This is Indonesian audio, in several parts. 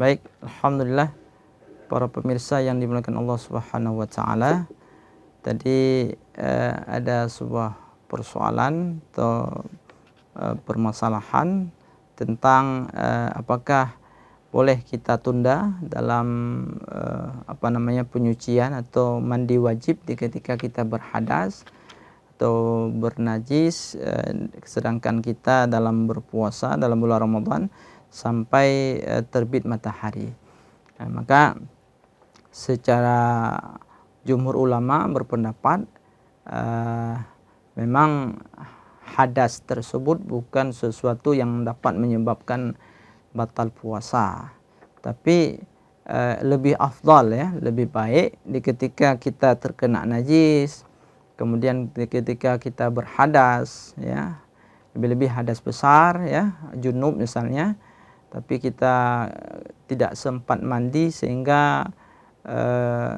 Baik, alhamdulillah para pemirsa yang dimuliakan Allah Subhanahu wa taala. Tadi eh, ada sebuah persoalan atau eh, permasalahan tentang eh, apakah boleh kita tunda dalam eh, apa namanya penyucian atau mandi wajib ketika kita berhadas atau bernajis eh, sedangkan kita dalam berpuasa dalam bulan Ramadan sampai eh, terbit matahari. Nah, maka secara jumhur ulama berpendapat eh, memang hadas tersebut bukan sesuatu yang dapat menyebabkan batal puasa tapi eh, lebih afdal ya lebih baik di ketika kita terkena najis kemudian ketika kita berhadas ya lebih-lebih hadas besar ya junub misalnya tapi kita tidak sempat mandi sehingga eh,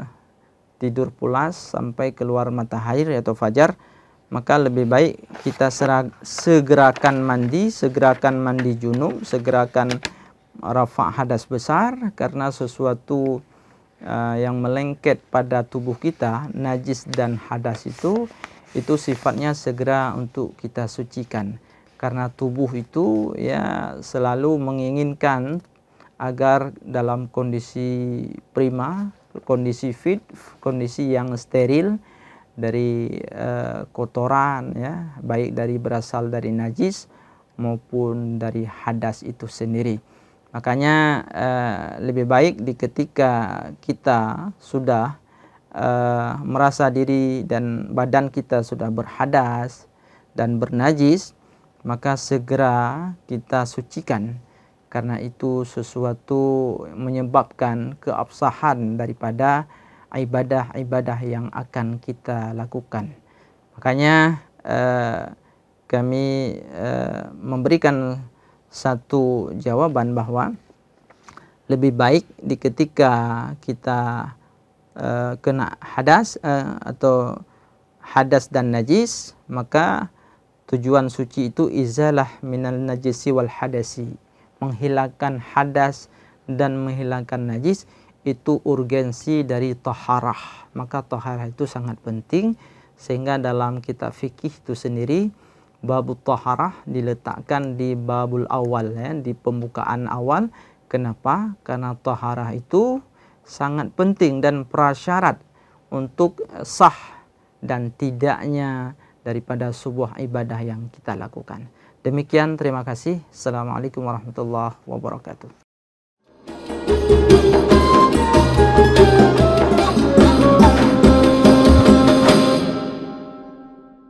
tidur pulas sampai keluar matahari atau fajar maka lebih baik kita serag, segerakan mandi segerakan mandi junub segerakan rafa hadas besar karena sesuatu Ah, yang melengket pada tubuh kita, najis dan hadas itu itu sifatnya segera untuk kita sucikan. Karena tubuh itu ya selalu menginginkan agar dalam kondisi prima, kondisi fit, kondisi yang steril dari uh, kotoran ya, baik dari berasal dari najis maupun dari hadas itu sendiri. Makanya eh, lebih baik di ketika kita sudah eh, merasa diri dan badan kita sudah berhadas dan bernajis, maka segera kita sucikan karena itu sesuatu menyebabkan keabsahan daripada ibadah-ibadah yang akan kita lakukan. Makanya eh, kami eh, memberikan satu jawaban bahwa lebih baik di ketika kita uh, kena hadas uh, atau hadas dan najis maka tujuan suci itu izalah minal najisi wal hadasi menghilangkan hadas dan menghilangkan najis itu urgensi dari toharah maka toharah itu sangat penting sehingga dalam kitab fikih itu sendiri babut taharah diletakkan di babul awal ya, di pembukaan awal. Kenapa? Karena taharah itu sangat penting dan prasyarat untuk eh, sah dan tidaknya daripada sebuah ibadah yang kita lakukan. Demikian, terima kasih. Assalamualaikum warahmatullahi wabarakatuh.